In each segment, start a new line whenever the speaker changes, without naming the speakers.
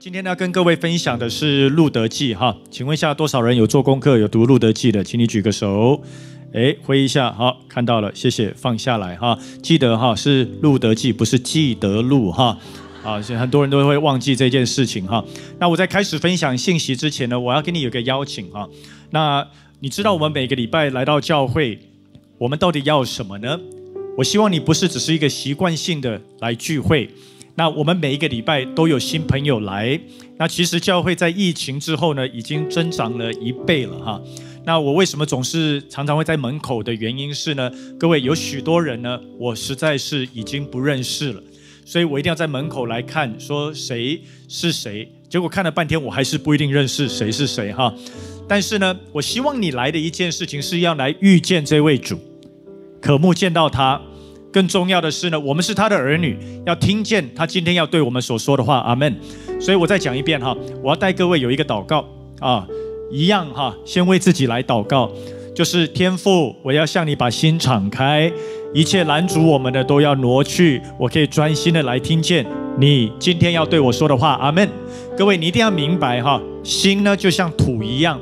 今天要跟各位分享的是《路德记》哈，请问一下多少人有做功课、有读《路德记》的？请你举个手，哎，挥一下，好，看到了，谢谢，放下来哈。记得哈是《路德记》，不是《记得路》哈。啊，很多人都会忘记这件事情哈。那我在开始分享信息之前呢，我要给你有个邀请哈。那你知道我们每个礼拜来到教会，我们到底要什么呢？我希望你不是只是一个习惯性的来聚会。那我们每一个礼拜都有新朋友来，那其实教会，在疫情之后呢，已经增长了一倍了哈。那我为什么总是常常会在门口的原因是呢？各位有许多人呢，我实在是已经不认识了，所以我一定要在门口来看，说谁是谁。结果看了半天，我还是不一定认识谁是谁哈。但是呢，我希望你来的一件事情是要来遇见这位主，渴慕见到他。更重要的是呢，我们是他的儿女，要听见他今天要对我们所说的话，阿门。所以我再讲一遍哈，我要带各位有一个祷告啊，一样哈，先为自己来祷告，就是天父，我要向你把心敞开，一切拦阻我们的都要挪去，我可以专心的来听见你今天要对我说的话，阿门。各位，你一定要明白哈，心呢就像土一样。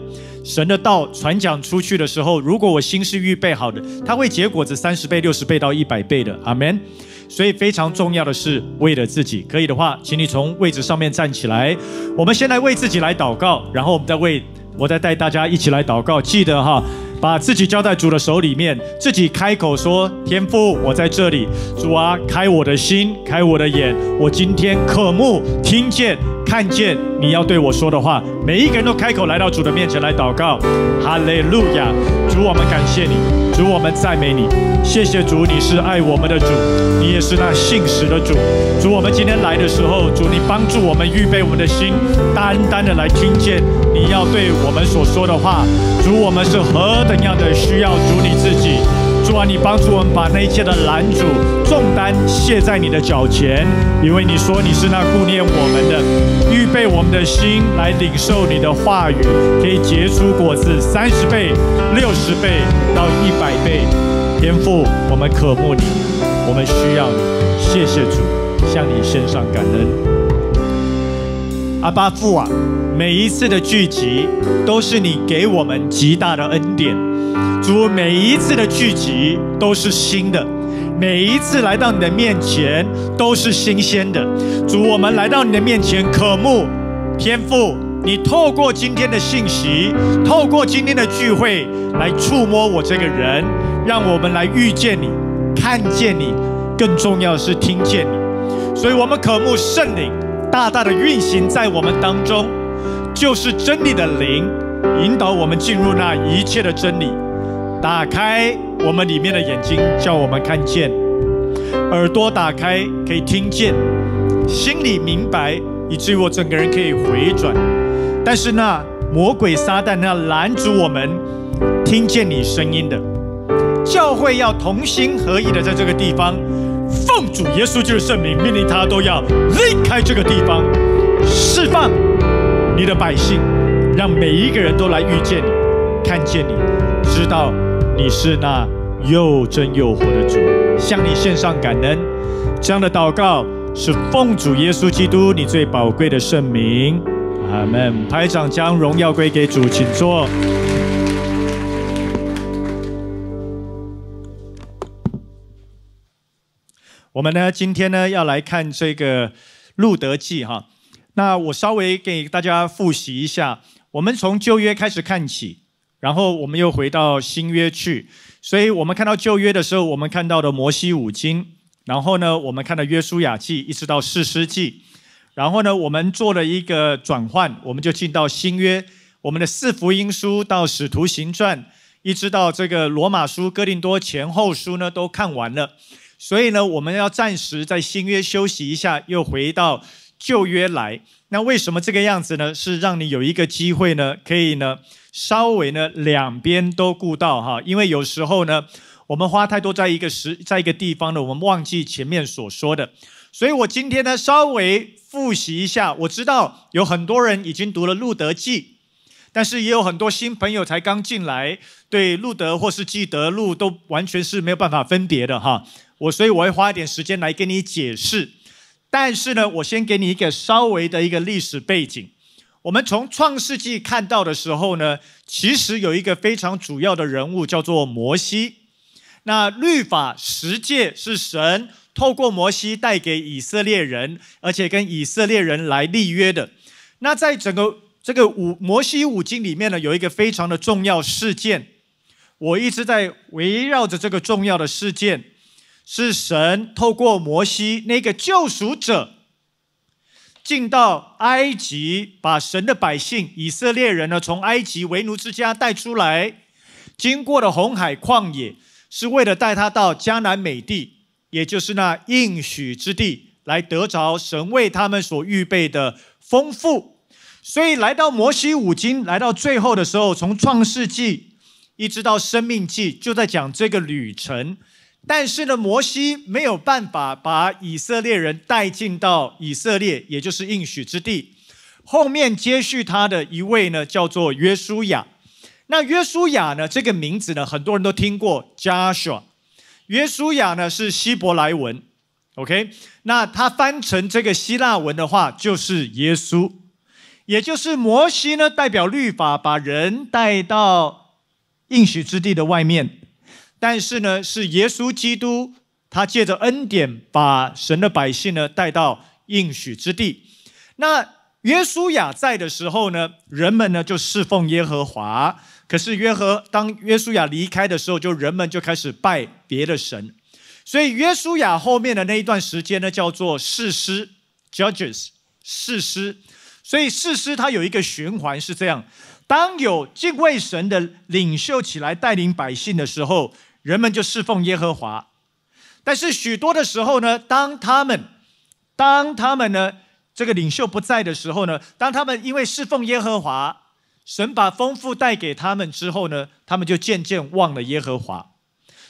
神的道传讲出去的时候，如果我心是预备好的，它会结果子三十倍、六十倍到一百倍的。阿门。所以非常重要的是，为了自己，可以的话，请你从位置上面站起来。我们先来为自己来祷告，然后我们再为我再带大家一起来祷告。记得哈，把自己交在主的手里面，自己开口说：“天父，我在这里。主啊，开我的心，开我的眼，我今天渴慕听见。”看见你要对我说的话，每一个人都开口来到主的面前来祷告，哈利路亚！主，我们感谢你，主，我们赞美你，谢谢主，你是爱我们的主，你也是那信实的主。主，我们今天来的时候，主，你帮助我们预备我们的心，单单的来听见你要对我们所说的话。主，我们是何等样的需要主你自己。主啊，你帮助我们把那一切的拦阻重担卸在你的脚前，因为你说你是那顾念我们的，预备我们的心来领受你的话语，可以结出果子三十倍、六十倍到一百倍。天父，我们渴慕你，我们需要你。谢谢主，向你献上感恩。阿巴父啊，每一次的聚集都是你给我们极大的恩典。主每一次的聚集都是新的，每一次来到你的面前都是新鲜的。主，我们来到你的面前渴慕天赋，你透过今天的信息，透过今天的聚会来触摸我这个人，让我们来遇见你，看见你，更重要的是听见你。所以，我们渴慕圣灵大大的运行在我们当中，就是真理的灵，引导我们进入那一切的真理。打开我们里面的眼睛，叫我们看见；耳朵打开可以听见，心里明白，以至于我整个人可以回转。但是那魔鬼撒旦，那拦阻我们听见你声音的教会，要同心合意的在这个地方奉主耶稣基督圣名，命令他都要离开这个地方，释放你的百姓，让每一个人都来遇见你、看见你，知道。你是那又真又活的主，向你献上感恩。这样的祷告是奉主耶稣基督你最宝贵的圣名。阿门。排长将荣耀归给主，请坐。我们呢，今天呢，要来看这个《路德记》哈。那我稍微给大家复习一下，我们从旧约开始看起。然后我们又回到新约去，所以我们看到旧约的时候，我们看到的摩西五经，然后呢，我们看到约书亚记一直到四世纪。然后呢，我们做了一个转换，我们就进到新约，我们的四福音书到使徒行传，一直到这个罗马书、哥林多前后书呢都看完了，所以呢，我们要暂时在新约休息一下，又回到旧约来。那为什么这个样子呢？是让你有一个机会呢，可以呢。稍微呢，两边都顾到哈，因为有时候呢，我们花太多在一个时，在一个地方呢，我们忘记前面所说的。所以我今天呢，稍微复习一下。我知道有很多人已经读了《路德记》，但是也有很多新朋友才刚进来，对路德或是记得路都完全是没有办法分别的哈。我所以我会花一点时间来跟你解释。但是呢，我先给你一个稍微的一个历史背景。我们从创世纪看到的时候呢，其实有一个非常主要的人物叫做摩西。那律法十诫是神透过摩西带给以色列人，而且跟以色列人来立约的。那在整个这个五摩西五经里面呢，有一个非常的重要事件。我一直在围绕着这个重要的事件，是神透过摩西那个救赎者。进到埃及，把神的百姓以色列人呢，从埃及为奴之家带出来，经过了红海旷野，是为了带他到迦南美地，也就是那应许之地，来得着神为他们所预备的丰富。所以，来到摩西五经，来到最后的时候，从创世纪一直到生命记，就在讲这个旅程。但是呢，摩西没有办法把以色列人带进到以色列，也就是应许之地。后面接续他的一位呢，叫做约书亚。那约书亚呢，这个名字呢，很多人都听过。Joshua，约书亚呢是希伯来文。OK，那他翻成这个希腊文的话，就是耶稣。也就是摩西呢，代表律法，把人带到应许之地的外面。但是呢，是耶稣基督，他借着恩典把神的百姓呢带到应许之地。那耶稣亚在的时候呢，人们呢就侍奉耶和华。可是约和当耶稣亚离开的时候，就人们就开始拜别的神。所以耶稣亚后面的那一段时间呢，叫做士师 （Judges） 士师。所以士师他有一个循环是这样：当有敬畏神的领袖起来带领百姓的时候。人们就侍奉耶和华，但是许多的时候呢，当他们，当他们呢，这个领袖不在的时候呢，当他们因为侍奉耶和华，神把丰富带给他们之后呢，他们就渐渐忘了耶和华，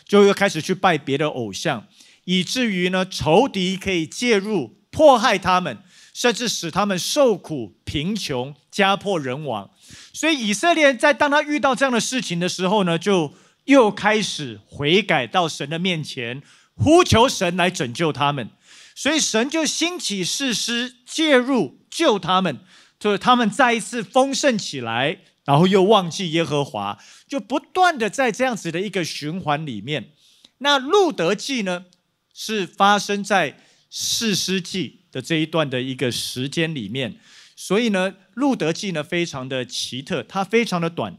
就又开始去拜别的偶像，以至于呢，仇敌可以介入迫害他们，甚至使他们受苦、贫穷、家破人亡。所以以色列在当他遇到这样的事情的时候呢，就。又开始悔改到神的面前，呼求神来拯救他们，所以神就兴起誓师介入救他们，就是他们再一次丰盛起来，然后又忘记耶和华，就不断的在这样子的一个循环里面。那路德记呢，是发生在誓师记的这一段的一个时间里面，所以呢，路德记呢非常的奇特，它非常的短。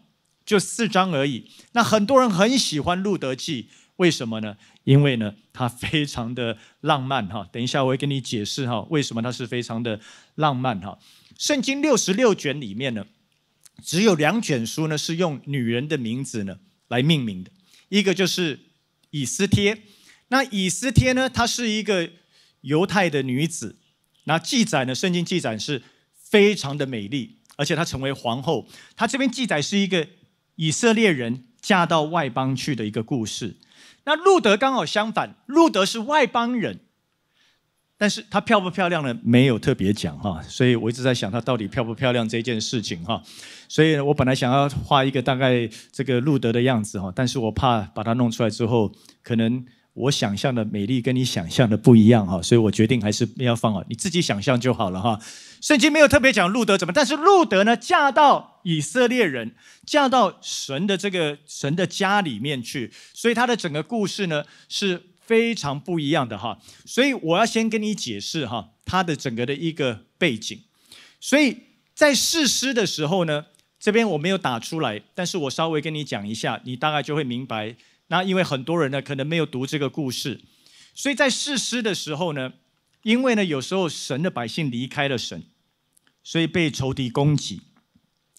就四章而已。那很多人很喜欢《路德记》，为什么呢？因为呢，它非常的浪漫哈。等一下我会跟你解释哈，为什么它是非常的浪漫哈。圣经六十六卷里面呢，只有两卷书呢是用女人的名字呢来命名的，一个就是以斯帖。那以斯帖呢，她是一个犹太的女子。那记载呢，圣经记载是非常的美丽，而且她成为皇后。她这边记载是一个。以色列人嫁到外邦去的一个故事，那路德刚好相反，路德是外邦人，但是他漂不漂亮呢？没有特别讲哈，所以我一直在想他到底漂不漂亮这件事情哈，所以我本来想要画一个大概这个路德的样子哈，但是我怕把它弄出来之后可能。我想象的美丽跟你想象的不一样哈，所以我决定还是要放好，你自己想象就好了哈。圣经没有特别讲路德怎么，但是路德呢，嫁到以色列人，嫁到神的这个神的家里面去，所以他的整个故事呢是非常不一样的哈。所以我要先跟你解释哈，他的整个的一个背景。所以在试诗的时候呢，这边我没有打出来，但是我稍微跟你讲一下，你大概就会明白。那因为很多人呢，可能没有读这个故事，所以在誓师的时候呢，因为呢有时候神的百姓离开了神，所以被仇敌攻击，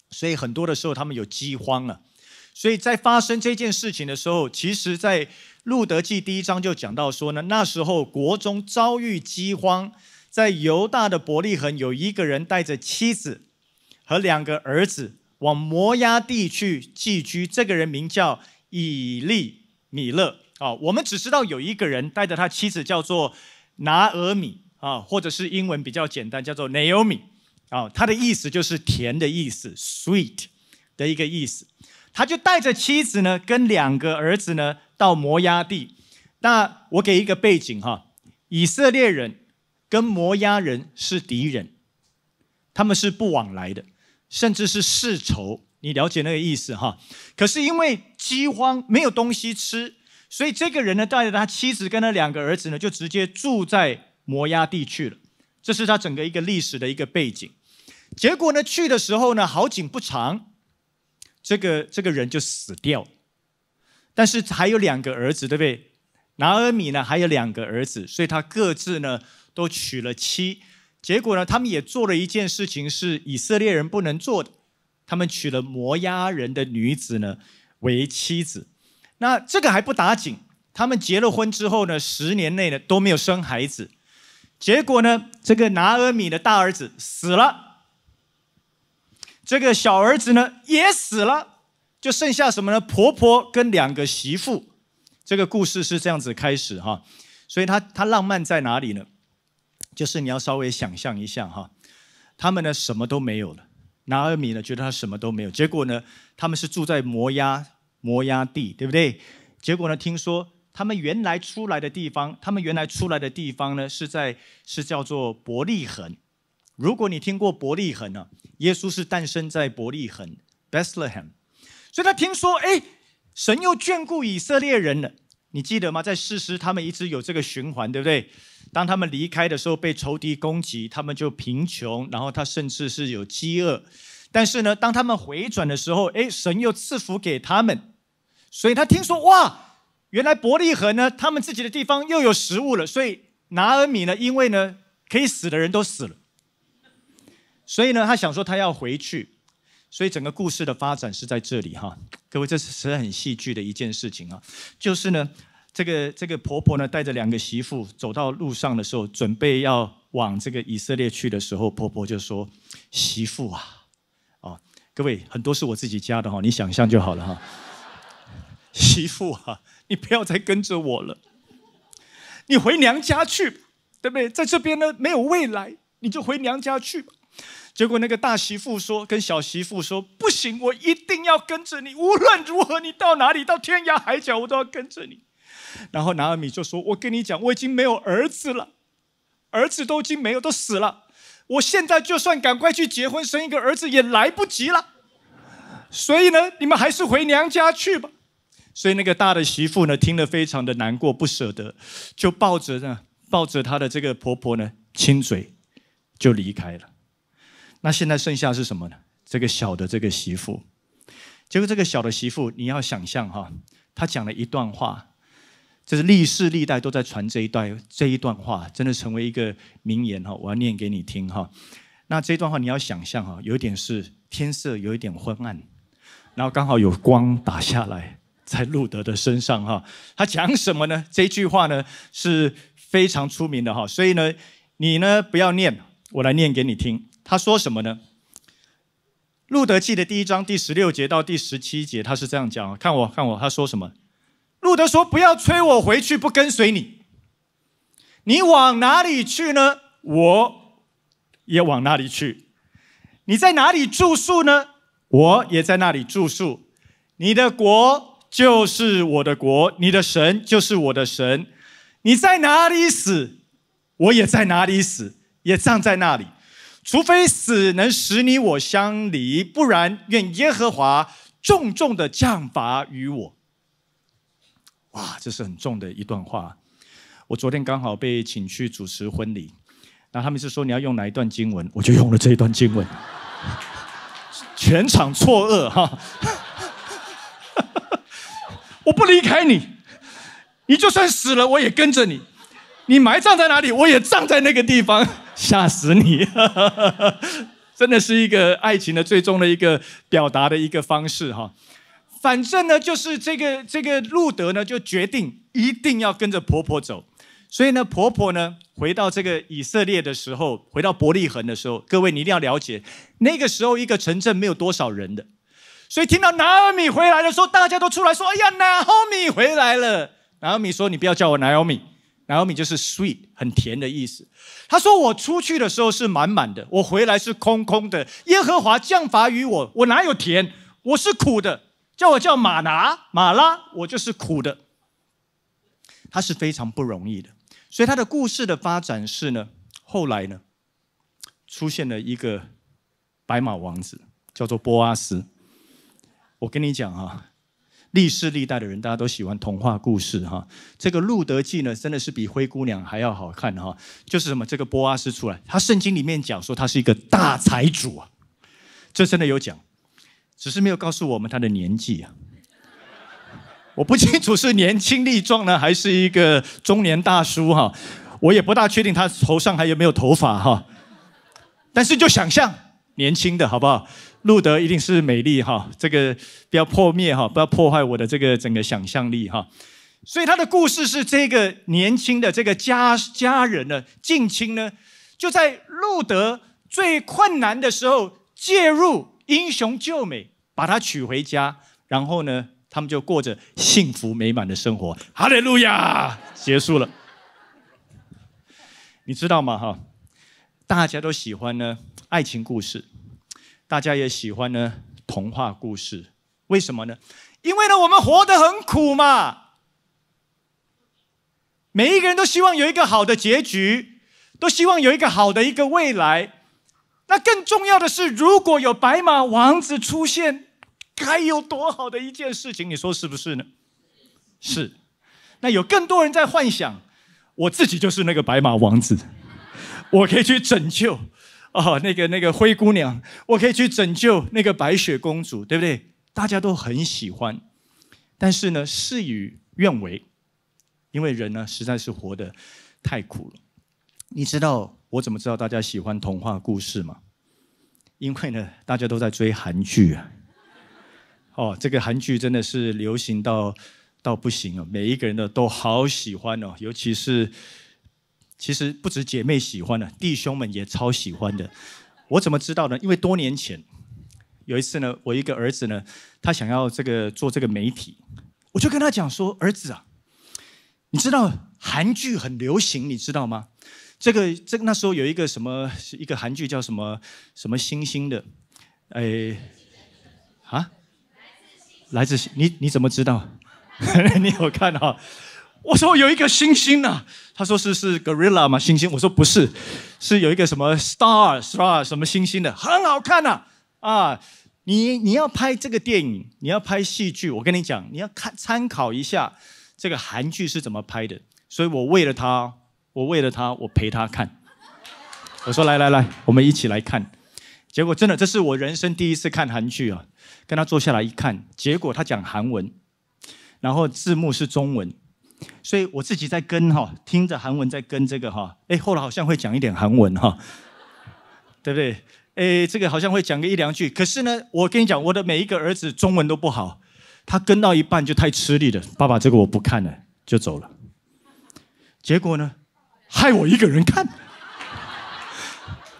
所以很多的时候他们有饥荒了。所以在发生这件事情的时候，其实在路德记第一章就讲到说呢，那时候国中遭遇饥荒，在犹大的伯利恒有一个人带着妻子和两个儿子往摩押地去寄居，这个人名叫以利。米勒啊，我们只知道有一个人带着他妻子，叫做拿俄米啊，或者是英文比较简单，叫做 Naomi 啊，它的意思就是甜的意思，sweet 的一个意思。他就带着妻子呢，跟两个儿子呢，到摩崖地。那我给一个背景哈，以色列人跟摩崖人是敌人，他们是不往来的，甚至是世仇。你了解那个意思哈？可是因为饥荒没有东西吃，所以这个人呢带着他妻子跟他两个儿子呢就直接住在摩崖地去了。这是他整个一个历史的一个背景。结果呢去的时候呢好景不长，这个这个人就死掉但是还有两个儿子，对不对？拿尔米呢还有两个儿子，所以他各自呢都娶了妻。结果呢他们也做了一件事情是以色列人不能做的。他们娶了摩押人的女子呢为妻子，那这个还不打紧。他们结了婚之后呢，十年内呢都没有生孩子。结果呢，这个拿俄米的大儿子死了，这个小儿子呢也死了，就剩下什么呢？婆婆跟两个媳妇。这个故事是这样子开始哈。所以，他他浪漫在哪里呢？就是你要稍微想象一下哈，他们呢什么都没有了。拿尔米呢？觉得他什么都没有。结果呢？他们是住在摩押，摩押地，对不对？结果呢？听说他们原来出来的地方，他们原来出来的地方呢，是在是叫做伯利恒。如果你听过伯利恒啊，耶稣是诞生在伯利恒 （Bethlehem），所以他听说，哎，神又眷顾以色列人了。你记得吗？在事实，他们一直有这个循环，对不对？当他们离开的时候，被仇敌攻击，他们就贫穷，然后他甚至是有饥饿。但是呢，当他们回转的时候，哎，神又赐福给他们。所以他听说，哇，原来伯利恒呢，他们自己的地方又有食物了。所以拿耳米呢，因为呢，可以死的人都死了，所以呢，他想说他要回去。所以整个故事的发展是在这里哈，各位，这是很戏剧的一件事情啊，就是呢，这个这个婆婆呢带着两个媳妇走到路上的时候，准备要往这个以色列去的时候，婆婆就说：“媳妇啊，哦，各位很多是我自己家的哈，你想象就好了哈。媳妇啊，你不要再跟着我了，你回娘家去，对不对？在这边呢没有未来，你就回娘家去。”结果那个大媳妇说：“跟小媳妇说不行，我一定要跟着你，无论如何你到哪里，到天涯海角，我都要跟着你。”然后拿尔米就说：“我跟你讲，我已经没有儿子了，儿子都已经没有，都死了。我现在就算赶快去结婚生一个儿子也来不及了。所以呢，你们还是回娘家去吧。”所以那个大的媳妇呢，听了非常的难过，不舍得，就抱着呢，抱着她的这个婆婆呢，亲嘴就离开了。那现在剩下是什么呢？这个小的这个媳妇，结果这个小的媳妇，你要想象哈，她讲了一段话，这是历世历代都在传这一段这一段话，真的成为一个名言哈。我要念给你听哈。那这段话你要想象哈，有一点是天色有一点昏暗，然后刚好有光打下来在路德的身上哈。他讲什么呢？这句话呢是非常出名的哈。所以呢，你呢不要念，我来念给你听。他说什么呢？路德记的第一章第十六节到第十七节，他是这样讲：看我，看我，他说什么？路德说：“不要催我回去，不跟随你。你往哪里去呢？我也往哪里去。你在哪里住宿呢？我也在那里住宿。你的国就是我的国，你的神就是我的神。你在哪里死，我也在哪里死，也葬在那里。”除非死能使你我相离，不然愿耶和华重重的降罚于我。哇，这是很重的一段话。我昨天刚好被请去主持婚礼，那他们是说你要用哪一段经文，我就用了这一段经文。全场错愕哈！我不离开你，你就算死了我也跟着你，你埋葬在哪里我也葬在那个地方。吓死你！真的是一个爱情的最终的一个表达的一个方式哈。反正呢，就是这个这个路德呢，就决定一定要跟着婆婆走。所以呢，婆婆呢回到这个以色列的时候，回到伯利恒的时候，各位你一定要了解，那个时候一个城镇没有多少人的。所以听到拿俄米回来的时候，大家都出来说：“哎呀，拿俄米回来了。”拿俄米说：“你不要叫我拿俄米。” Naomi 就是 sweet，很甜的意思。他说：“我出去的时候是满满的，我回来是空空的。耶和华降罚于我，我哪有甜？我是苦的，叫我叫玛拿马拉，我就是苦的。他是非常不容易的。所以他的故事的发展是呢，后来呢，出现了一个白马王子，叫做波阿斯。我跟你讲啊。”历世历代的人，大家都喜欢童话故事哈。这个《路德记》呢，真的是比《灰姑娘》还要好看哈。就是什么，这个波阿斯出来，他圣经里面讲说他是一个大财主啊，这真的有讲，只是没有告诉我们他的年纪啊。我不清楚是年轻力壮呢，还是一个中年大叔哈。我也不大确定他头上还有没有头发哈。但是就想象。年轻的好不好？路德一定是美丽哈，这个不要破灭哈，不要破坏我的这个整个想象力哈。所以他的故事是这个年轻的这个家家人呢，近亲呢，就在路德最困难的时候介入，英雄救美，把他娶回家，然后呢，他们就过着幸福美满的生活。哈利路亚，结束了。你知道吗？哈，大家都喜欢呢。爱情故事，大家也喜欢呢。童话故事，为什么呢？因为呢，我们活得很苦嘛。每一个人都希望有一个好的结局，都希望有一个好的一个未来。那更重要的是，如果有白马王子出现，该有多好的一件事情？你说是不是呢？是。那有更多人在幻想，我自己就是那个白马王子，我可以去拯救。哦，那个那个灰姑娘，我可以去拯救那个白雪公主，对不对？大家都很喜欢，但是呢，事与愿违，因为人呢实在是活得太苦了。你知道我怎么知道大家喜欢童话故事吗？因为呢，大家都在追韩剧啊。哦，这个韩剧真的是流行到到不行了，每一个人呢都好喜欢哦，尤其是。其实不止姐妹喜欢的，弟兄们也超喜欢的。我怎么知道呢？因为多年前有一次呢，我一个儿子呢，他想要这个做这个媒体，我就跟他讲说：“儿子啊，你知道韩剧很流行，你知道吗？这个这个那时候有一个什么一个韩剧叫什么什么星星的，哎，啊，来自星，你你怎么知道？你有看哈？”我说有一个星星呢，他说是是 Gorilla 吗？星星？我说不是，是有一个什么 Star Star 什么星星的，很好看呐！啊，你你要拍这个电影，你要拍戏剧，我跟你讲，你要看参考一下这个韩剧是怎么拍的。所以我为了他，我为了他，我陪他看。我说来来来，我们一起来看。结果真的，这是我人生第一次看韩剧啊！跟他坐下来一看，结果他讲韩文，然后字幕是中文。所以我自己在跟哈，听着韩文在跟这个哈，哎，后来好像会讲一点韩文哈，对不对？哎，这个好像会讲个一两句。可是呢，我跟你讲，我的每一个儿子中文都不好，他跟到一半就太吃力了。爸爸，这个我不看了，就走了。结果呢，害我一个人看，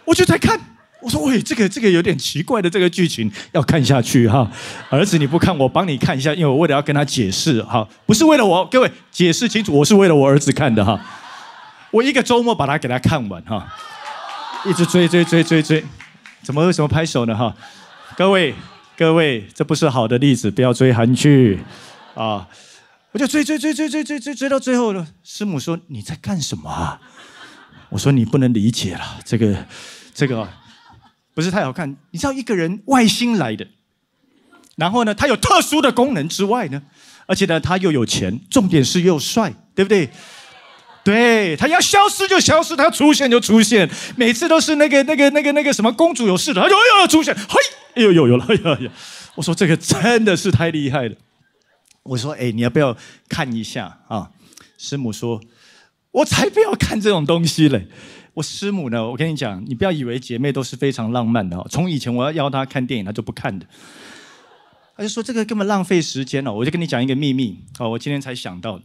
我就在看。我说喂，这个这个有点奇怪的这个剧情要看下去哈，儿子你不看我帮你看一下，因为我为了要跟他解释，哈，不是为了我各位解释清楚，我是为了我儿子看的哈，我一个周末把它给他看完哈，一直追追追追追，怎么为什么拍手呢哈，各位各位，这不是好的例子，不要追韩剧啊，我就追追追追追追追到最后了，师母说你在干什么啊？我说你不能理解了，这个这个。不是太好看，你知道一个人外星来的，然后呢，他有特殊的功能之外呢，而且呢，他又有钱，重点是又帅，对不对？对他要消失就消失，他出现就出现，每次都是那个那个那个那个什么公主有事了，他就哎呦出现，嘿，哎呦呦有了，哎呀呀，我说这个真的是太厉害了。我说哎，你要不要看一下啊？师母说，我才不要看这种东西嘞。师母呢？我跟你讲，你不要以为姐妹都是非常浪漫的哦。从以前我要邀她看电影，她就不看的，她就说这个根本浪费时间了。我就跟你讲一个秘密哦，我今天才想到，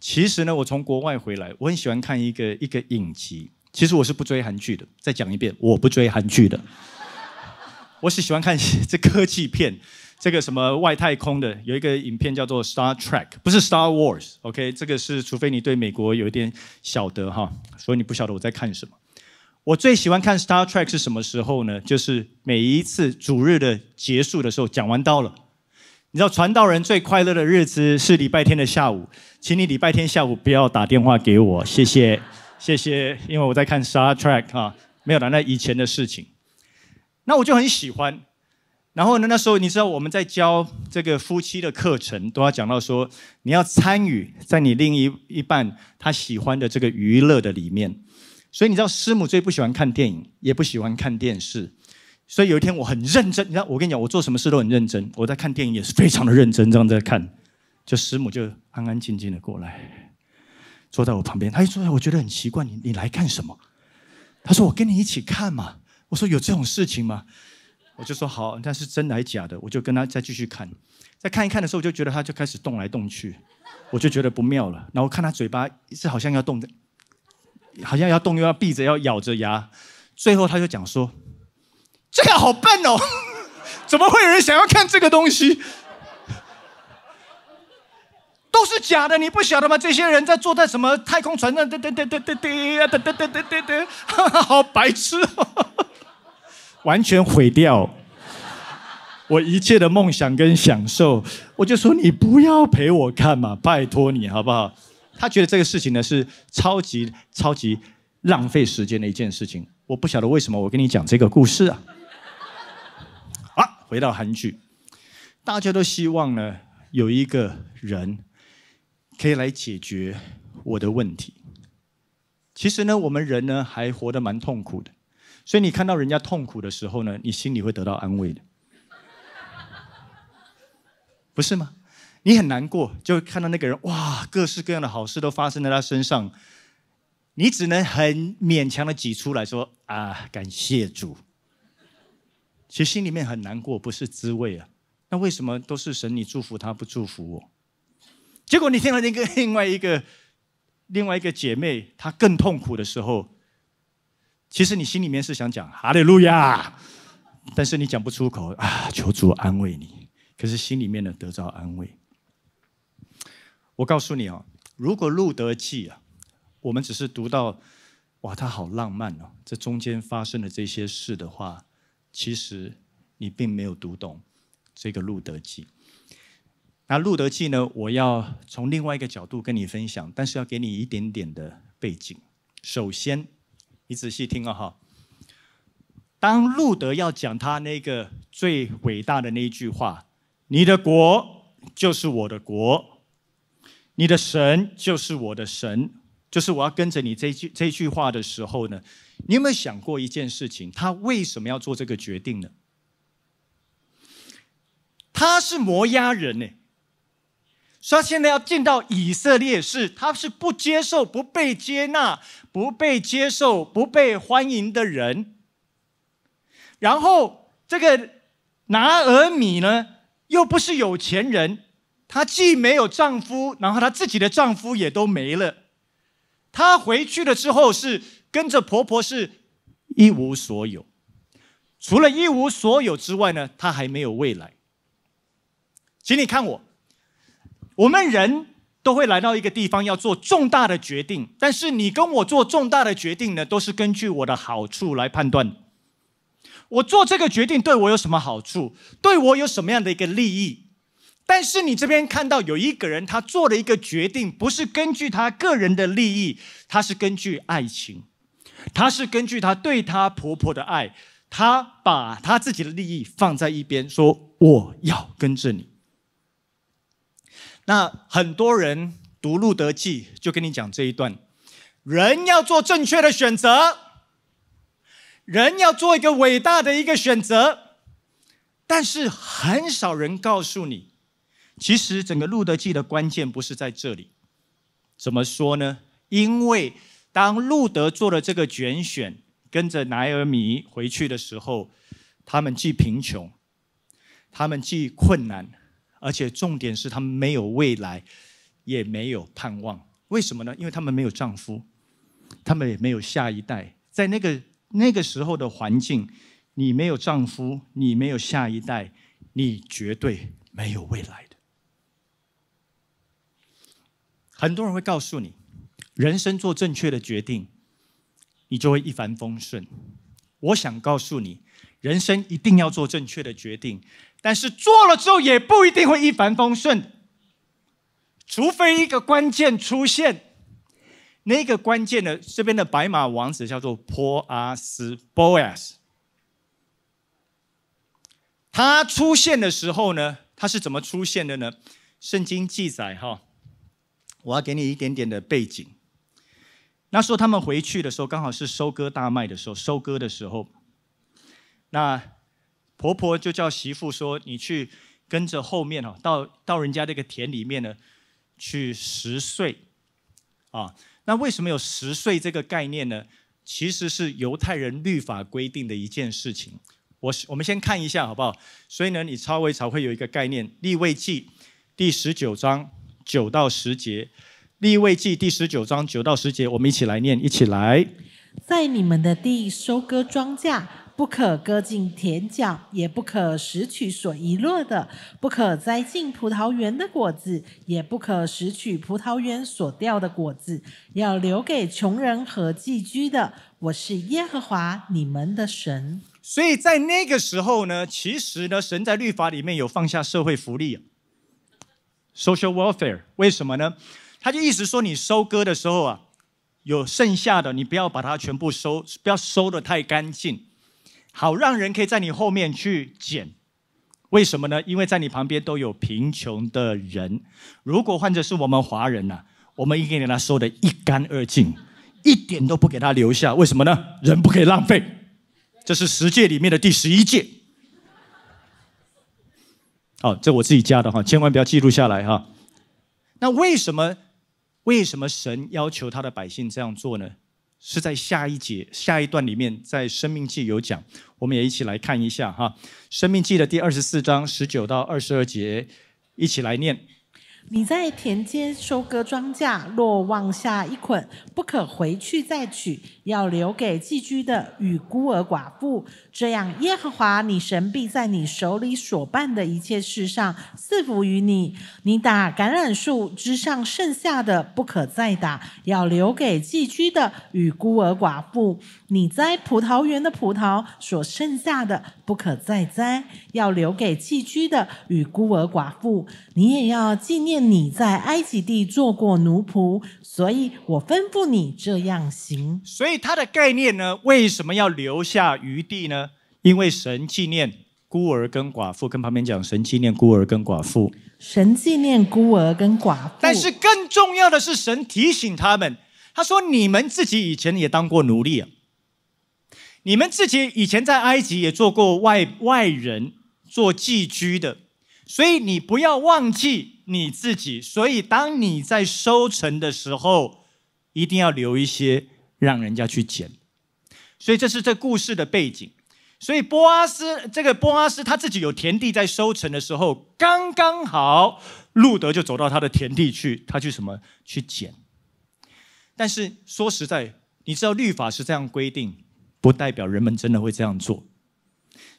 其实呢，我从国外回来，我很喜欢看一个一个影集。其实我是不追韩剧的，再讲一遍，我不追韩剧的，我是喜欢看这科技片。这个什么外太空的有一个影片叫做《Star Trek》，不是《Star Wars》。OK，这个是除非你对美国有一点晓得哈，所以你不晓得我在看什么。我最喜欢看《Star Trek》是什么时候呢？就是每一次主日的结束的时候，讲完刀了。你知道传道人最快乐的日子是礼拜天的下午，请你礼拜天下午不要打电话给我，谢谢谢谢，因为我在看《Star Trek》啊，没有了，那以前的事情。那我就很喜欢。然后那时候你知道我们在教这个夫妻的课程，都要讲到说你要参与在你另一一半他喜欢的这个娱乐的里面。所以你知道师母最不喜欢看电影，也不喜欢看电视。所以有一天我很认真，你知道我跟你讲，我做什么事都很认真。我在看电影也是非常的认真这样在看，就师母就安安静静的过来，坐在我旁边。她一坐下，我觉得很奇怪，你你来干什么？她说我跟你一起看嘛。我说有这种事情吗？我就说好，那是真的还是假的？我就跟他再继续看，再看一看的时候，我就觉得他就开始动来动去，我就觉得不妙了。然后看他嘴巴是好像要动的，好像要动又要闭着，要咬着牙。最后他就讲说：“这个好笨哦，怎么会有人想要看这个东西？都是假的，你不晓得吗？这些人在坐在什么太空船上？噔噔噔噔噔噔，噔噔噔噔噔好白痴！”完全毁掉我一切的梦想跟享受，我就说你不要陪我看嘛，拜托你好不好？他觉得这个事情呢是超级超级浪费时间的一件事情。我不晓得为什么我跟你讲这个故事啊。好回到韩剧，大家都希望呢有一个人可以来解决我的问题。其实呢，我们人呢还活得蛮痛苦的。所以你看到人家痛苦的时候呢，你心里会得到安慰的，不是吗？你很难过，就看到那个人，哇，各式各样的好事都发生在他身上，你只能很勉强的挤出来说啊，感谢主。其实心里面很难过，不是滋味啊。那为什么都是神，你祝福他不祝福我？结果你听到那个另外一个另外一个姐妹，她更痛苦的时候。其实你心里面是想讲哈利路亚，但是你讲不出口啊，求主安慰你。可是心里面呢，得着安慰。我告诉你哦，如果《路德记》啊，我们只是读到哇，它好浪漫哦，这中间发生的这些事的话，其实你并没有读懂这个《路德记》。那《路德记》呢，我要从另外一个角度跟你分享，但是要给你一点点的背景。首先。你仔细听了哈，当路德要讲他那个最伟大的那一句话：“你的国就是我的国，你的神就是我的神，就是我要跟着你。”这句这句话的时候呢，你有没有想过一件事情？他为什么要做这个决定呢？他是摩押人呢。说现在要进到以色列是，他是不接受、不被接纳、不被接受、不被欢迎的人。然后这个拿尔米呢，又不是有钱人，她既没有丈夫，然后她自己的丈夫也都没了。她回去了之后是跟着婆婆，是一无所有。除了一无所有之外呢，她还没有未来。请你看我。我们人都会来到一个地方要做重大的决定，但是你跟我做重大的决定呢，都是根据我的好处来判断。我做这个决定对我有什么好处？对我有什么样的一个利益？但是你这边看到有一个人，他做了一个决定，不是根据他个人的利益，他是根据爱情，他是根据他对他婆婆的爱，他把他自己的利益放在一边，说我要跟着你。那很多人读《路德记》，就跟你讲这一段：人要做正确的选择，人要做一个伟大的一个选择。但是很少人告诉你，其实整个《路德记》的关键不是在这里。怎么说呢？因为当路德做了这个拣选，跟着莱尔米回去的时候，他们既贫穷，他们既困难。而且重点是，她们没有未来，也没有盼望。为什么呢？因为她们没有丈夫，她们也没有下一代。在那个那个时候的环境，你没有丈夫，你没有下一代，你绝对没有未来的。很多人会告诉你，人生做正确的决定，你就会一帆风顺。我想告诉你。人生一定要做正确的决定，但是做了之后也不一定会一帆风顺，除非一个关键出现。那个关键的这边的白马王子叫做波阿斯 b o a s 他出现的时候呢，他是怎么出现的呢？圣经记载哈，我要给你一点点的背景。那时候他们回去的时候，刚好是收割大麦的时候，收割的时候。那婆婆就叫媳妇说：“你去跟着后面哦，到到人家那个田里面呢，去拾穗啊。”那为什么有拾穗这个概念呢？其实是犹太人律法规定的一件事情。我是我们先看一下好不好？所以呢，你稍微才会有一个概念。立位记第十九章九到十节，立位记第十九章九到十节，我们一起来念，一起
来。在你们的地收割庄稼。不可割尽田角，也不可拾取所遗落的；不可摘尽葡萄园的果子，也不可拾取葡萄园所掉的果子，要留给穷人和寄居的。我是耶和华你们的神。所以在那个时候
呢，其实呢，神在律法里面有放下社会福利 （social welfare）。为什么呢？他就意思说，你收割的时候啊，有剩下的，你不要把它全部收，不要收的太干净。好，让人可以在你后面去捡，为什么呢？因为在你旁边都有贫穷的人。如果患者是我们华人呢，我们应该给他收的一干二净，一点都不给他留下。为什么呢？人不可以浪费。这是十戒里面的第十一戒。好，这我自己加的哈，千万不要记录下来哈。那为什么？为什么神要求他的百姓这样做呢？是在下一节、下一段里面，在《生命记》有讲，我们也一起来看一下哈，《生命记》的第二十四章十九到二十二节，一起来念。
你在田间收割庄稼，若忘下一捆，不可回去再取，要留给寄居的与孤儿寡妇。这样，耶和华你神必在你手里所办的一切事上赐福于你。你打橄榄树之上剩下的，不可再打，要留给寄居的与孤儿寡妇。你摘葡萄园的葡萄，所剩下的不可再摘，要留给寄居的与孤儿寡妇。你也要纪念你在埃及地做过奴仆，所以我吩咐你这样行。
所以他的概念呢，为什么要留下余地呢？因为神纪念孤儿跟寡妇，跟旁边讲，神纪念孤儿跟寡妇。
神纪念孤儿跟寡妇，
但是更重要的是，神提醒他们，他说：“你们自己以前也当过奴隶啊，你们自己以前在埃及也做过外外人，做寄居的。”所以你不要忘记你自己。所以当你在收成的时候，一定要留一些让人家去捡。所以这是这故事的背景。所以波阿斯这个波阿斯他自己有田地在收成的时候，刚刚好路德就走到他的田地去，他去什么去捡？但是说实在，你知道律法是这样规定，不代表人们真的会这样做。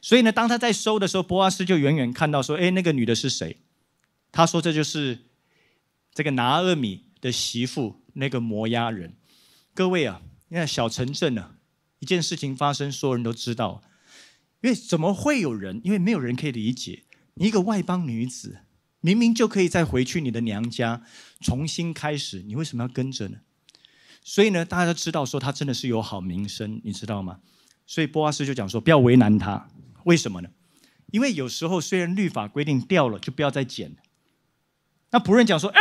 所以呢，当他在收的时候，波阿斯就远远看到说：“哎，那个女的是谁？”他说：“这就是这个拿阿米的媳妇，那个摩押人。”各位啊，你看小城镇呢，一件事情发生，所有人都知道。因为怎么会有人？因为没有人可以理解，你一个外邦女子明明就可以再回去你的娘家，重新开始，你为什么要跟着呢？所以呢，大家都知道说，她真的是有好名声，你知道吗？所以波阿斯就讲说，不要为难他，为什么呢？因为有时候虽然律法规定掉了就不要再捡，那仆人讲说，哎，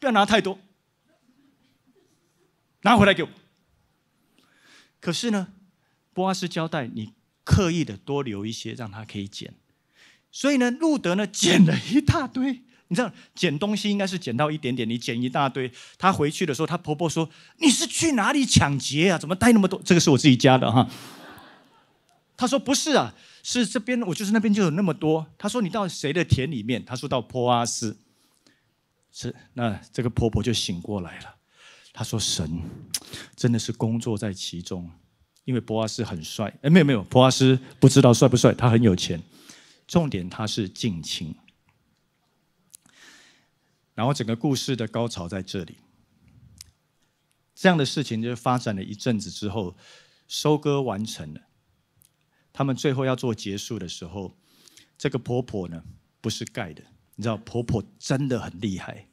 不要拿太多，拿回来给我。可是呢，波阿斯交代你刻意的多留一些，让他可以捡。所以呢，路德呢捡了一大堆。你知道捡东西应该是捡到一点点，你捡一大堆。她回去的时候，她婆婆说：“你是去哪里抢劫啊？怎么带那么多？”这个是我自己家的哈。她说：“不是啊，是这边，我就是那边就有那么多。”她说：“你到谁的田里面？”她说到波阿斯。是，那这个婆婆就醒过来了。她说：“神真的是工作在其中，因为波阿斯很帅。”哎，没有没有，波阿斯不知道帅不帅，他很有钱。重点他是近亲。然后整个故事的高潮在这里。这样的事情就发展了一阵子之后，收割完成了。他们最后要做结束的时候，这个婆婆呢不是盖的，你知道婆婆真的很厉害。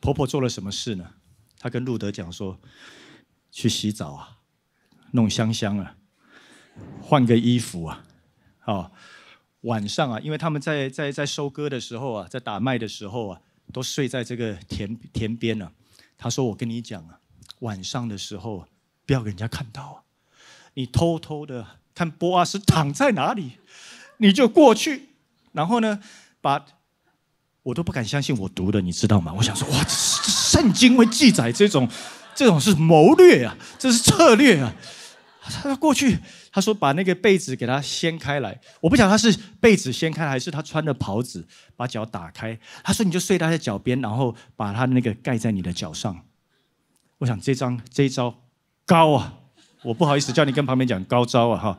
婆婆做了什么事呢？她跟路德讲说：“去洗澡啊，弄香香啊，换个衣服啊，好，晚上啊，因为他们在在在收割的时候啊，在打麦的时候啊。”都睡在这个田田边了。他说：“我跟你讲啊，晚上的时候不要给人家看到啊，你偷偷的看波阿斯躺在哪里，你就过去，然后呢，把……我都不敢相信我读的，你知道吗？我想说，哇，圣经会记载这种，这种是谋略啊，这是策略啊。”他说：“过去。”他说：“把那个被子给他掀开来，我不晓得他是被子掀开，还是他穿的袍子把脚打开。他说：‘你就睡他的脚边，然后把他那个盖在你的脚上。’我想这张这一招高啊，我不好意思叫你跟旁边讲高招啊哈。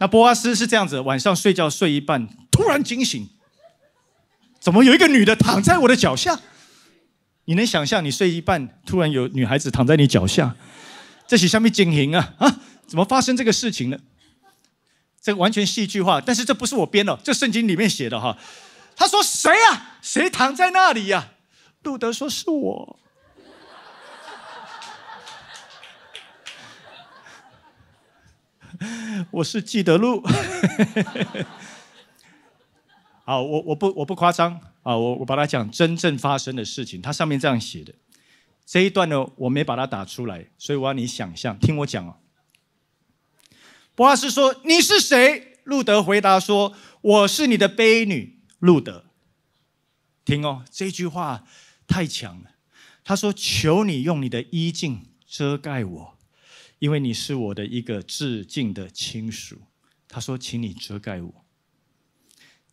那波阿斯是这样子，晚上睡觉睡一半，突然惊醒，怎么有一个女的躺在我的脚下？你能想象你睡一半，突然有女孩子躺在你脚下，这是什么惊形啊啊！”怎么发生这个事情呢？这完全戏剧化，但是这不是我编的，这圣经里面写的哈。他说：“谁呀？谁躺在那里呀？”路德说：“是我。”我是记得路。好，我我不我不夸张啊，我我把它讲真正发生的事情。它上面这样写的这一段呢，我没把它打出来，所以我要你想象，听我讲哦。伯阿斯说：“你是谁？”路德回答说：“我是你的卑女。”路德，听哦，这句话太强了。他说：“求你用你的衣襟遮盖我，因为你是我的一个致敬的亲属。”他说：“请你遮盖我。”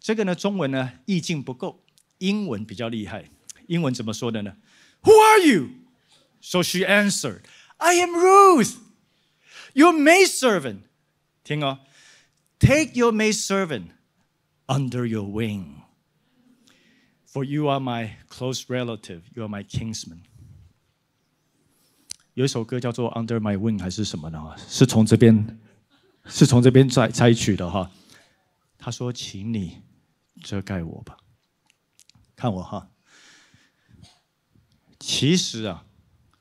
这个呢，中文呢，意境不够，英文比较厉害。英文怎么说的呢？Who are you? So she answered, "I am Ruth, your maidservant." 听哦 t a k e your maid servant under your wing，for you are my close relative，you are my kinsman。有一首歌叫做《Under My Wing》还是什么呢？是从这边是从这边摘摘取的哈。他说：“请你遮盖我吧，看我哈。”其实啊，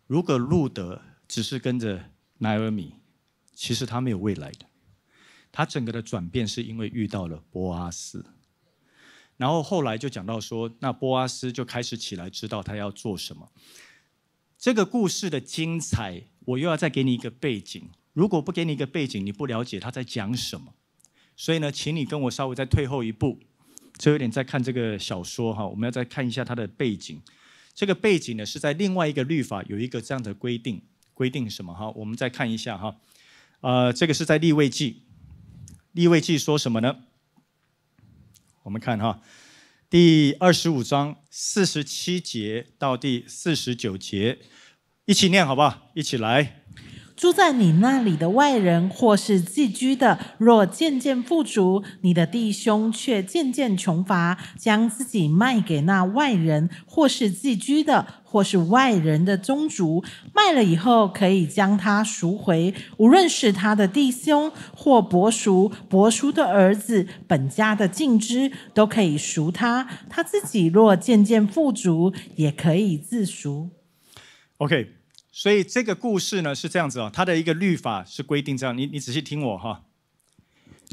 如果路德只是跟着奈尔米，其实他没有未来的。他整个的转变是因为遇到了波阿斯，然后后来就讲到说，那波阿斯就开始起来，知道他要做什么。这个故事的精彩，我又要再给你一个背景。如果不给你一个背景，你不了解他在讲什么。所以呢，请你跟我稍微再退后一步，就有点在看这个小说哈。我们要再看一下他的背景。这个背景呢，是在另外一个律法有一个这样的规定，规定什么哈？我们再看一下哈。呃，这个是在立位记。立位记说什么呢？我们看哈，第二十五章四十七节到第四十九节，一起念好不好？一起来。
住在你那里的外人或是寄居的，若渐渐富足，你的弟兄却渐渐穷乏，将自己卖给那外人或是寄居的。或是外人的宗族卖了以后，可以将他赎回。无论是他的弟兄或伯叔、伯叔的儿子、本家的近支，都可以赎他。他自己若渐渐富足，也可以自赎。
OK，所以这个故事呢是这样子哦，他的一个律法是规定这样。你你仔细听我哈，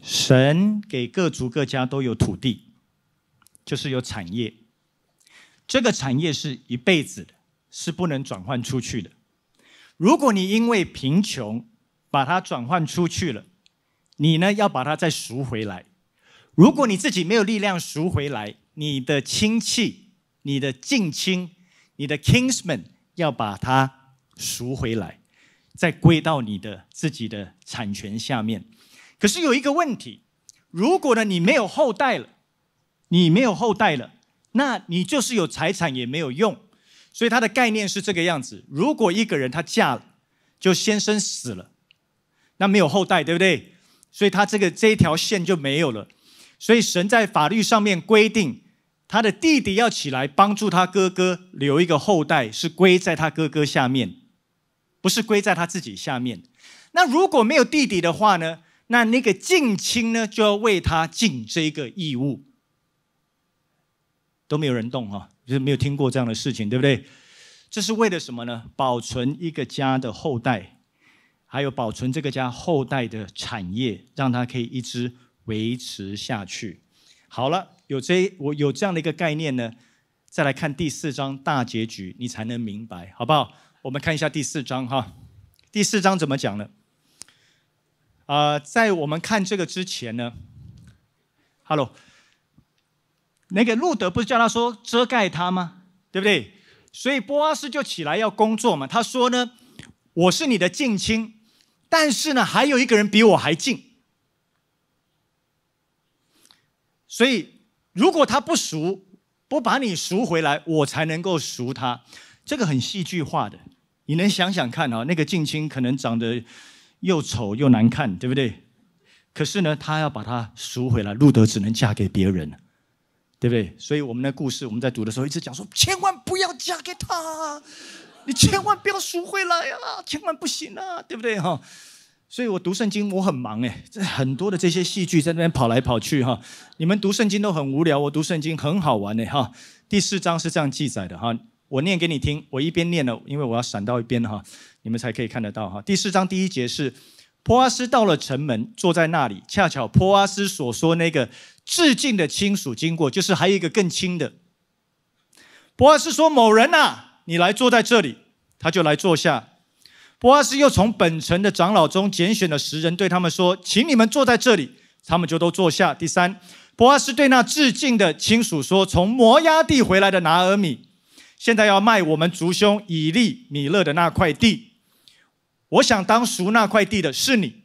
神给各族各家都有土地，就是有产业。这个产业是一辈子的，是不能转换出去的。如果你因为贫穷把它转换出去了，你呢要把它再赎回来。如果你自己没有力量赎回来，你的亲戚、你的近亲、你的 kinsman 要把它赎回来，再归到你的自己的产权下面。可是有一个问题，如果呢你没有后代了，你没有后代了。那你就是有财产也没有用，所以他的概念是这个样子：如果一个人他嫁了，就先生死了，那没有后代，对不对？所以他这个这一条线就没有了。所以神在法律上面规定，他的弟弟要起来帮助他哥哥，留一个后代，是归在他哥哥下面，不是归在他自己下面。那如果没有弟弟的话呢？那那个近亲呢，就要为他尽这个义务。都没有人动哈，就是没有听过这样的事情，对不对？这是为了什么呢？保存一个家的后代，还有保存这个家后代的产业，让它可以一直维持下去。好了，有这我有这样的一个概念呢，再来看第四章大结局，你才能明白，好不好？我们看一下第四章哈，第四章怎么讲呢？啊，在我们看这个之前呢，Hello。那个路德不是叫他说遮盖他吗？对不对？所以波阿斯就起来要工作嘛。他说呢，我是你的近亲，但是呢，还有一个人比我还近。所以如果他不赎，不把你赎回来，我才能够赎他。这个很戏剧化的，你能想想看啊？那个近亲可能长得又丑又难看，对不对？可是呢，他要把他赎回来，路德只能嫁给别人。对不对？所以我们的故事，我们在读的时候一直讲说，千万不要嫁给他，你千万不要赎回来啊，千万不行啊，对不对哈？所以我读圣经，我很忙哎，这很多的这些戏剧在那边跑来跑去哈。你们读圣经都很无聊，我读圣经很好玩哎哈。第四章是这样记载的哈，我念给你听，我一边念了，因为我要闪到一边哈，你们才可以看得到哈。第四章第一节是。波阿斯到了城门，坐在那里。恰巧波阿斯所说那个致敬的亲属经过，就是还有一个更亲的。波阿斯说：“某人啊，你来坐在这里。”他就来坐下。波阿斯又从本城的长老中拣选了十人，对他们说：“请你们坐在这里。”他们就都坐下。第三，波阿斯对那致敬的亲属说：“从摩押地回来的拿尔米，现在要卖我们族兄以利米勒的那块地。”我想当赎那块地的是你，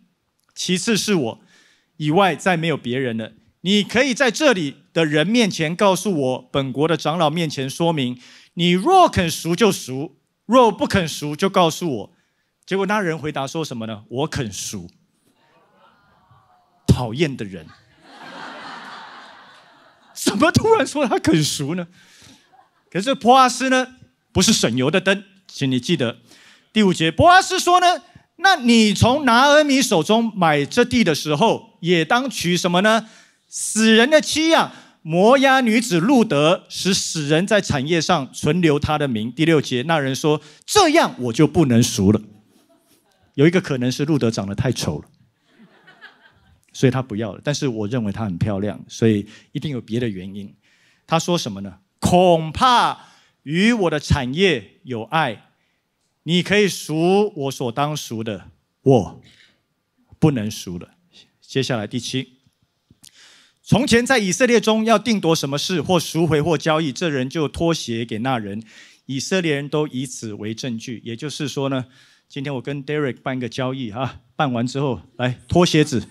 其次是我，以外再没有别人了。你可以在这里的人面前告诉我，本国的长老面前说明，你若肯赎就赎，若不肯赎就告诉我。结果那人回答说什么呢？我肯赎。讨厌的人，怎么突然说他肯赎呢？可是普阿斯呢？不是省油的灯，请你记得。第五节，伯阿斯说呢，那你从拿耳米手中买这地的时候，也当取什么呢？死人的妻呀，摩押女子路德，使死人在产业上存留他的名。第六节，那人说，这样我就不能赎了。有一个可能是路德长得太丑了，所以他不要了。但是我认为她很漂亮，所以一定有别的原因。他说什么呢？恐怕与我的产业有碍。你可以赎我所当赎的，我不能赎的。接下来第七，从前在以色列中要定夺什么事或赎回或交易，这人就脱鞋给那人。以色列人都以此为证据。也就是说呢，今天我跟 Derek 办一个交易哈，办完之后来脱鞋子。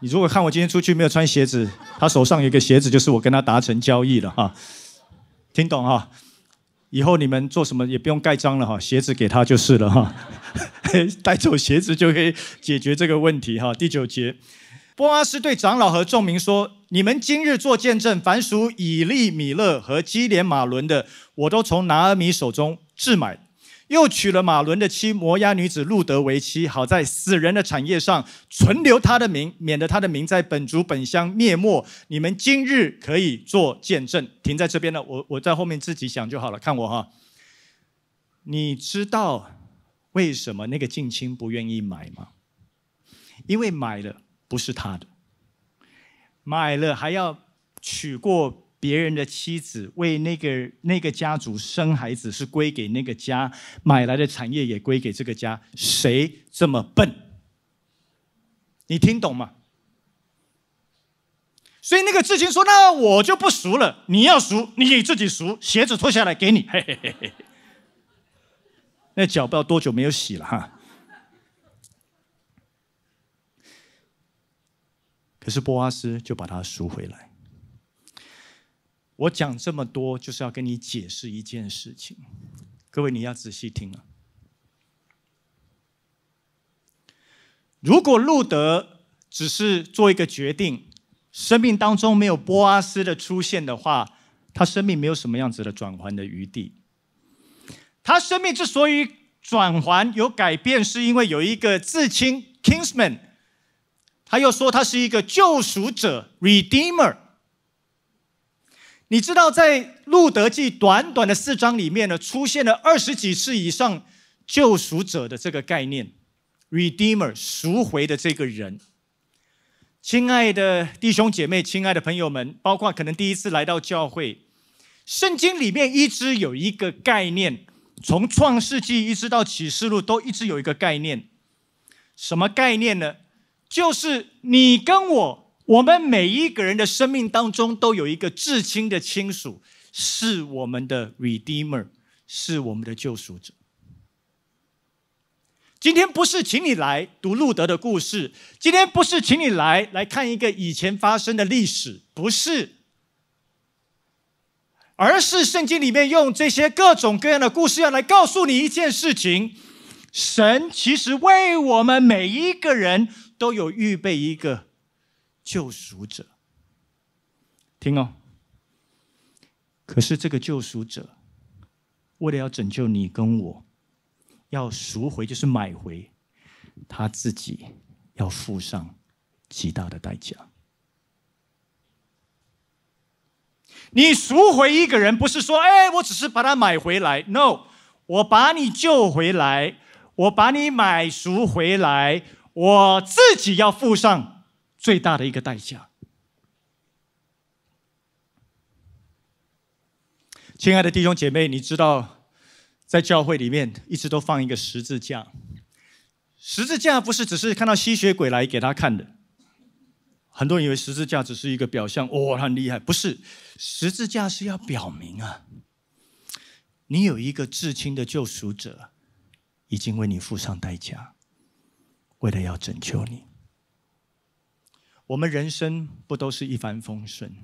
你如果看我今天出去没有穿鞋子，他手上有个鞋子，就是我跟他达成交易了哈。听懂哈？以后你们做什么也不用盖章了哈，鞋子给他就是了哈，带走鞋子就可以解决这个问题哈。第九节，波阿斯对长老和众民说：“你们今日做见证，凡属以利米勒和基连马伦的，我都从拿尔米手中置买。”又娶了马伦的妻摩押女子路德为妻，好在死人的产业上存留他的名，免得他的名在本族本乡灭没。你们今日可以做见证，停在这边了。我我在后面自己想就好了。看我哈，你知道为什么那个近亲不愿意买吗？因为买了不是他的，买了还要娶过。别人的妻子为那个那个家族生孩子是归给那个家，买来的产业也归给这个家，谁这么笨？你听懂吗？所以那个智亲说：“那我就不赎了，你要赎你自己赎，鞋子脱下来给你。”那脚不知道多久没有洗了哈。可是波阿斯就把它赎回来。我讲这么多就是要跟你解释一件事情，各位你要仔细听啊。如果路德只是做一个决定，生命当中没有波阿斯的出现的话，他生命没有什么样子的转换的余地。他生命之所以转环有改变，是因为有一个至亲 kinsman，他又说他是一个救赎者 redeemer。你知道，在《路德记》短短的四章里面呢，出现了二十几次以上“救赎者”的这个概念 （redeemer，赎回的这个人）。亲爱的弟兄姐妹，亲爱的朋友们，包括可能第一次来到教会，圣经里面一直有一个概念，从创世纪一直到启示录都一直有一个概念，什么概念呢？就是你跟我。我们每一个人的生命当中，都有一个至亲的亲属，是我们的 redeemer，是我们的救赎者。今天不是请你来读路德的故事，今天不是请你来来看一个以前发生的历史，不是，而是圣经里面用这些各种各样的故事，要来告诉你一件事情：神其实为我们每一个人都有预备一个。救赎者，听哦。可是这个救赎者，为了要拯救你跟我，要赎回就是买回，他自己要付上极大的代价。你赎回一个人，不是说，哎，我只是把他买回来。No，我把你救回来，我把你买赎回来，我自己要付上。最大的一个代价。亲爱的弟兄姐妹，你知道，在教会里面一直都放一个十字架。十字架不是只是看到吸血鬼来给他看的。很多人以为十字架只是一个表象，哇，很厉害。不是，十字架是要表明啊，你有一个至亲的救赎者，已经为你付上代价，为了要拯救你。我们人生不都是一帆风顺？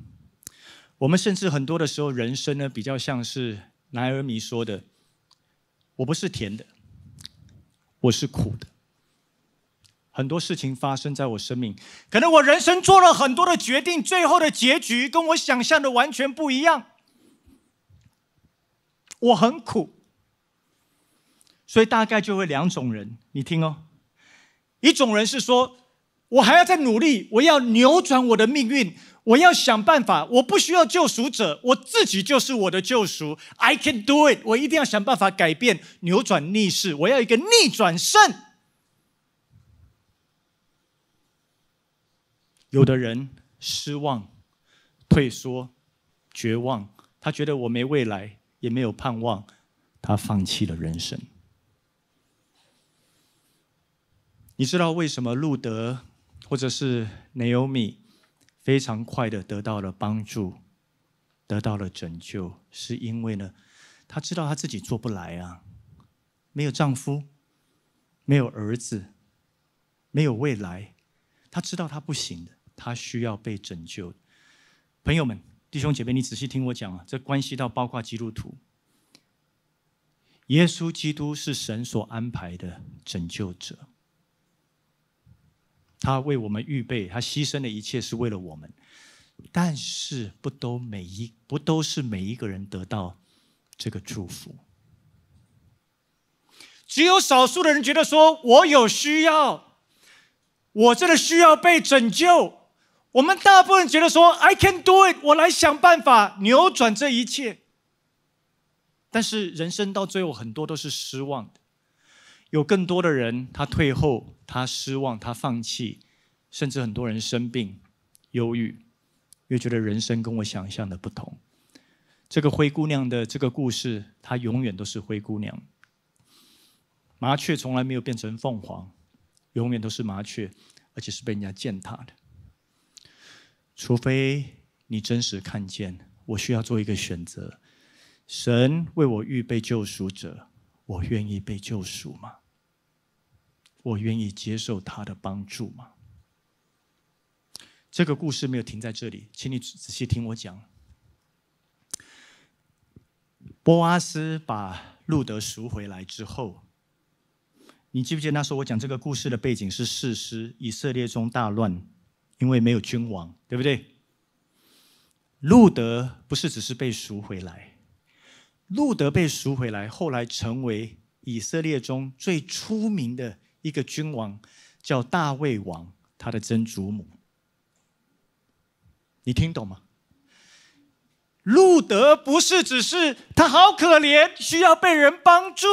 我们甚至很多的时候，人生呢比较像是南而弥说的：“我不是甜的，我是苦的。”很多事情发生在我生命，可能我人生做了很多的决定，最后的结局跟我想象的完全不一样。我很苦，所以大概就会两种人，你听哦。一种人是说。我还要再努力，我要扭转我的命运，我要想办法。我不需要救赎者，我自己就是我的救赎。I can do it，我一定要想办法改变、扭转逆势。我要一个逆转胜。有的人失望、退缩、绝望，他觉得我没未来，也没有盼望，他放弃了人生。你知道为什么路德？或者是 Naomi 非常快的得到了帮助，得到了拯救，是因为呢，她知道她自己做不来啊，没有丈夫，没有儿子，没有未来，她知道她不行的，她需要被拯救。朋友们，弟兄姐妹，你仔细听我讲啊，这关系到包括基督徒，耶稣基督是神所安排的拯救者。他为我们预备，他牺牲的一切是为了我们，但是不都每一不都是每一个人得到这个祝福，只有少数的人觉得说我有需要，我真的需要被拯救。我们大部分人觉得说 I can do it，我来想办法扭转这一切，但是人生到最后很多都是失望的。有更多的人，他退后，他失望，他放弃，甚至很多人生病、忧郁，越觉得人生跟我想象的不同。这个灰姑娘的这个故事，她永远都是灰姑娘。麻雀从来没有变成凤凰，永远都是麻雀，而且是被人家践踏的。除非你真实看见，我需要做一个选择。神为我预备救赎者。我愿意被救赎吗？我愿意接受他的帮助吗？这个故事没有停在这里，请你仔细听我讲。波阿斯把路德赎回来之后，你记不记得那时候我讲这个故事的背景是事实？以色列中大乱，因为没有君王，对不对？路德不是只是被赎回来。路德被赎回来，后来成为以色列中最出名的一个君王，叫大卫王。他的曾祖母，你听懂吗？路德不是只是他好可怜，需要被人帮助。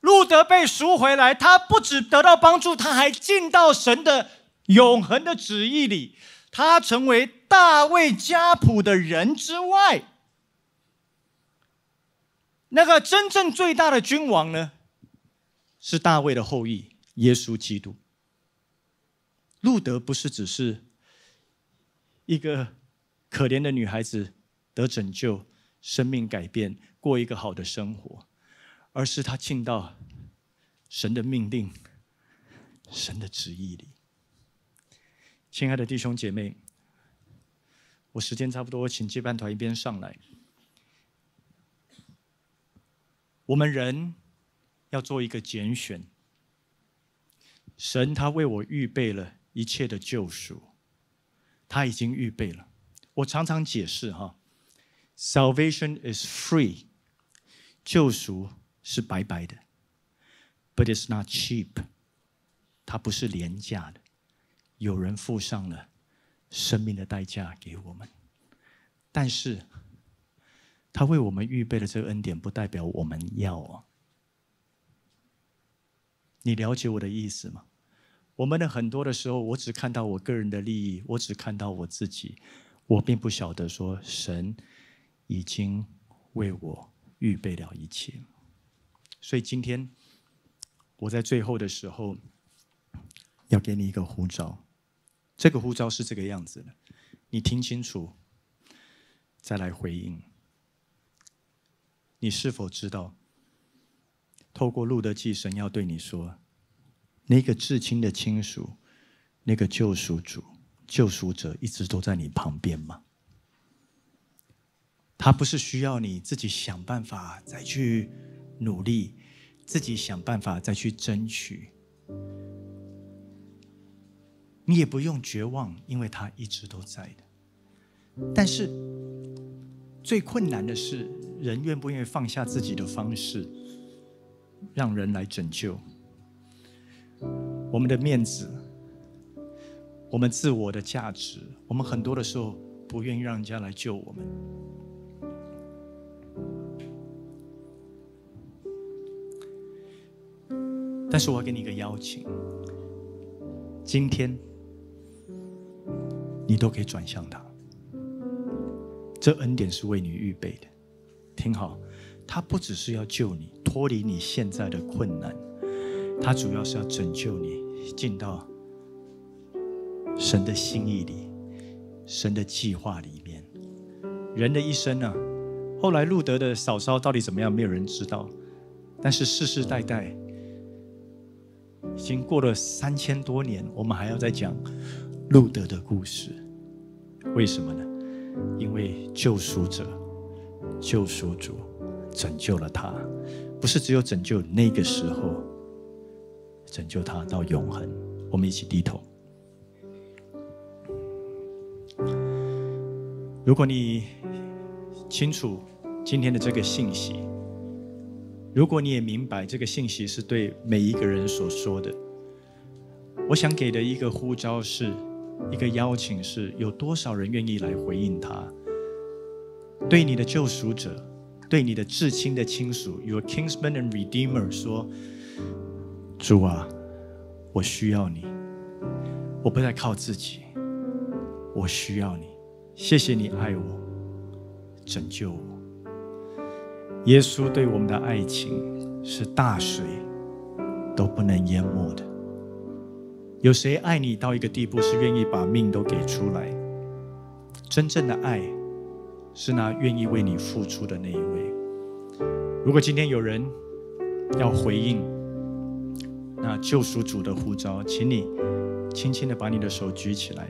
路德被赎回来，他不只得到帮助，他还进到神的永恒的旨意里，他成为大卫家谱的人之外。那个真正最大的君王呢，是大卫的后裔耶稣基督。路德不是只是一个可怜的女孩子得拯救、生命改变、过一个好的生活，而是他进到神的命令、神的旨意里。亲爱的弟兄姐妹，我时间差不多，请接班团一边上来。我们人要做一个拣选，神他为我预备了一切的救赎，他已经预备了。我常常解释哈，salvation is free，救赎是白白的，but it's not cheap，它不是廉价的，有人付上了生命的代价给我们，但是。他为我们预备的这个恩典，不代表我们要。啊。你了解我的意思吗？我们的很多的时候，我只看到我个人的利益，我只看到我自己，我并不晓得说神已经为我预备了一切。所以今天我在最后的时候要给你一个呼召，这个呼召是这个样子的，你听清楚，再来回应。你是否知道，透过路德记，神要对你说，那个至亲的亲属，那个救赎主、救赎者，一直都在你旁边吗？他不是需要你自己想办法再去努力，自己想办法再去争取，你也不用绝望，因为他一直都在的。但是最困难的是。人愿不愿意放下自己的方式，让人来拯救我们的面子、我们自我的价值？我们很多的时候不愿意让人家来救我们。但是，我要给你一个邀请：今天你都可以转向他，这恩典是为你预备的。挺好，他不只是要救你脱离你现在的困难，
他主要是要
拯救你进到神的心意里、神的计划里面。人的一生呢，后来路德的嫂嫂到底怎么样，没有人知道。但是世世代代已经过了三千多年，我们还要再讲路德的故事，为什么呢？因为救赎者。救赎主拯救了他，不是只有拯救那个时候，拯救他到永恒。我们一起低头。如果你清楚今天的这个信息，如果你也明白这个信息是对每一个人所说的，我想给的一个呼召是一个邀请，是有多少人愿意来回应他？对你的救赎者，对你的至亲的亲属，Your kinsman and redeemer，说：“主啊，我需要你，我不再靠自己，我需要你。谢谢你爱我，拯救我。耶稣对我们的爱情是大水都不能淹没的。有谁爱你到一个地步，是愿意把命都给出来？真正的爱。”是那愿意为你付出的那一位。如果今天有人要回应那救赎主的呼召，请你轻轻的把你的手举起来，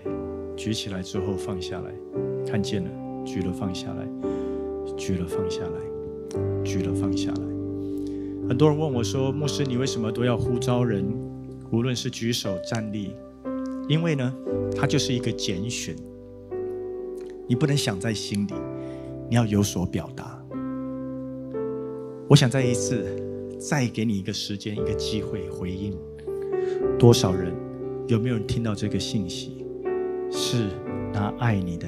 举起来之后放下来。看见了，举了放下来，举了放下来，举了放下来。很多人问我说：“牧师，你为什么都要呼召人？无论是举手站立，因为呢，它就是一个拣选。你不能想在心里。”你要有所表达。我想再一次，再给你一个时间，一个机会回应。多少人？有没有人听到这个信息？是那爱你的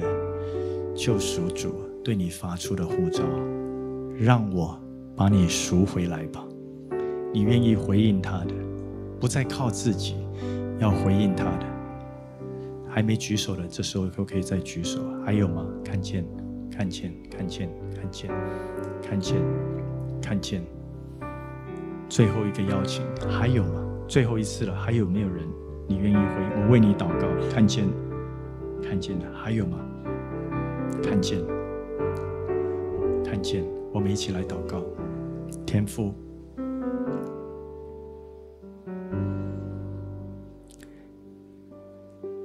救赎主对你发出的呼召，让我把你赎回来吧。你愿意回应他的？不再靠自己，要回应他的。还没举手的，这时候可不可以再举手。还有吗？看见。看见，看见，看见，看见，看见。最后一个邀请，还有吗？最后一次了，还有没有人？你愿意回我为你祷告。看见，看见了，还有吗？看见，看见。我们一起来祷告，天父，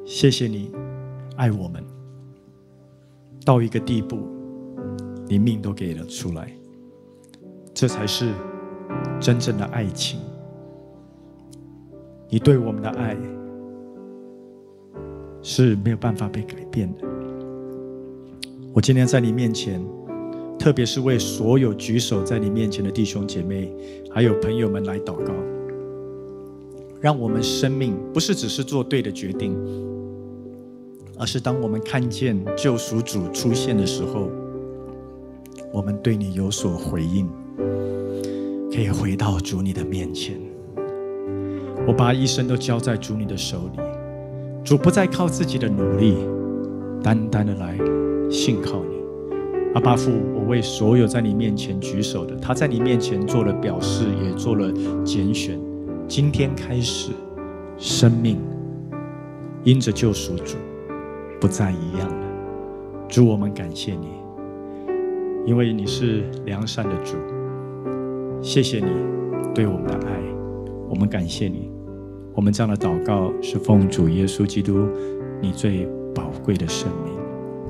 谢谢你爱我们。到一个地步，你命都给了出来，这才是真正的爱情。你对我们的爱是没有办法被改变的。我今天在你面前，特别是为所有举手在你面前的弟兄姐妹，还有朋友们来祷告，让我们生命不是只是做对的决定。而是当我们看见救赎主出现的时候，我们对你有所回应，可以回到主你的面前。我把一生都交在主你的手里。主不再靠自己的努力，单单的来信靠你。阿巴父，我为所有在你面前举手的，他在你面前做了表示，也做了拣选。今天开始，生命因着救赎主。不再一样了。主，我们感谢你，因为你是良善的主。谢谢你对我们的爱，我们感谢你。我们这样的祷告是奉主耶稣基督你最宝贵的圣名。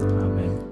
阿门。